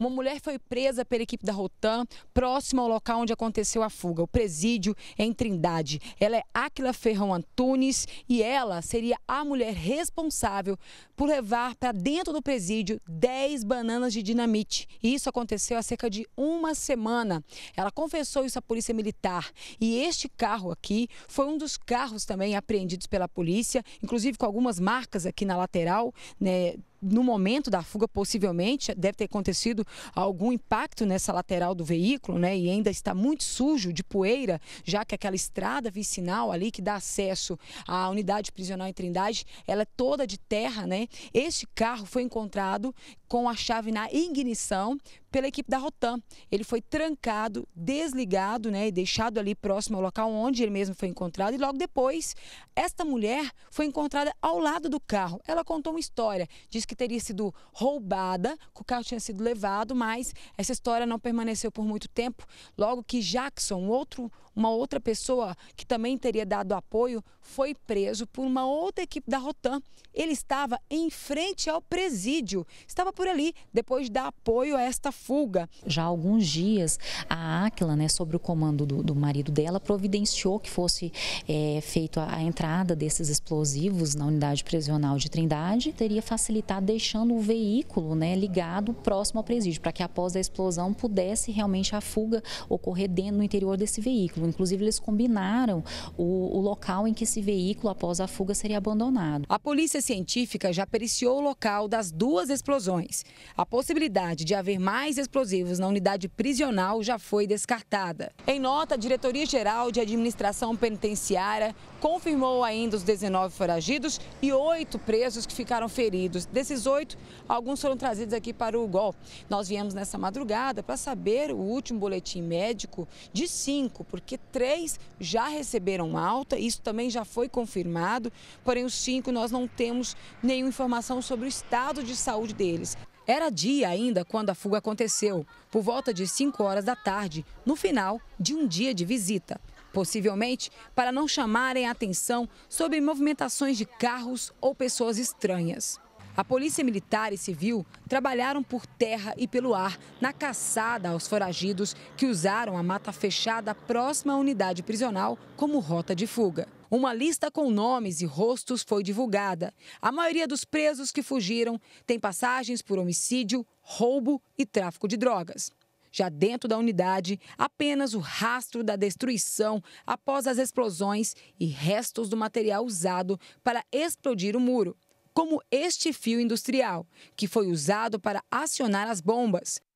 Uma mulher foi presa pela equipe da Rotan, próxima ao local onde aconteceu a fuga, o presídio é em Trindade. Ela é Áquila Ferrão Antunes e ela seria a mulher responsável por levar para dentro do presídio 10 bananas de dinamite. E isso aconteceu há cerca de uma semana. Ela confessou isso à polícia militar. E este carro aqui foi um dos carros também apreendidos pela polícia, inclusive com algumas marcas aqui na lateral, né, no momento da fuga, possivelmente, deve ter acontecido algum impacto nessa lateral do veículo, né? E ainda está muito sujo de poeira, já que aquela estrada vicinal ali que dá acesso à unidade prisional em Trindade, ela é toda de terra, né? Este carro foi encontrado com a chave na ignição pela equipe da Rotan. Ele foi trancado, desligado, né, e deixado ali próximo ao local onde ele mesmo foi encontrado. E logo depois, esta mulher foi encontrada ao lado do carro. Ela contou uma história, diz que teria sido roubada, que o carro tinha sido levado, mas essa história não permaneceu por muito tempo. Logo que Jackson, outro, uma outra pessoa que também teria dado apoio, foi preso por uma outra equipe da Rotan. Ele estava em frente ao presídio, estava por ali depois de dar apoio a esta fuga. Já há alguns dias, a Áquila, né, sobre o comando do, do marido dela, providenciou que fosse é, feita a entrada desses explosivos na unidade prisional de Trindade, teria facilitado deixando o veículo né, ligado próximo ao presídio, para que após a explosão pudesse realmente a fuga ocorrer dentro no interior desse veículo. Inclusive, eles combinaram o, o local em que esse veículo, após a fuga, seria abandonado. A polícia científica já periciou o local das duas explosões. A possibilidade de haver mais explosivos na unidade prisional já foi descartada. Em nota, a Diretoria-Geral de Administração Penitenciária confirmou ainda os 19 foragidos e oito presos que ficaram feridos. Desses oito, alguns foram trazidos aqui para o Gol. Nós viemos nessa madrugada para saber o último boletim médico de cinco, porque três já receberam alta, isso também já foi confirmado, porém os cinco nós não temos nenhuma informação sobre o estado de saúde deles. Era dia ainda quando a fuga aconteceu, por volta de 5 horas da tarde, no final de um dia de visita possivelmente para não chamarem atenção sobre movimentações de carros ou pessoas estranhas. A polícia militar e civil trabalharam por terra e pelo ar na caçada aos foragidos que usaram a mata fechada próxima à unidade prisional como rota de fuga. Uma lista com nomes e rostos foi divulgada. A maioria dos presos que fugiram tem passagens por homicídio, roubo e tráfico de drogas. Já dentro da unidade, apenas o rastro da destruição após as explosões e restos do material usado para explodir o muro, como este fio industrial, que foi usado para acionar as bombas,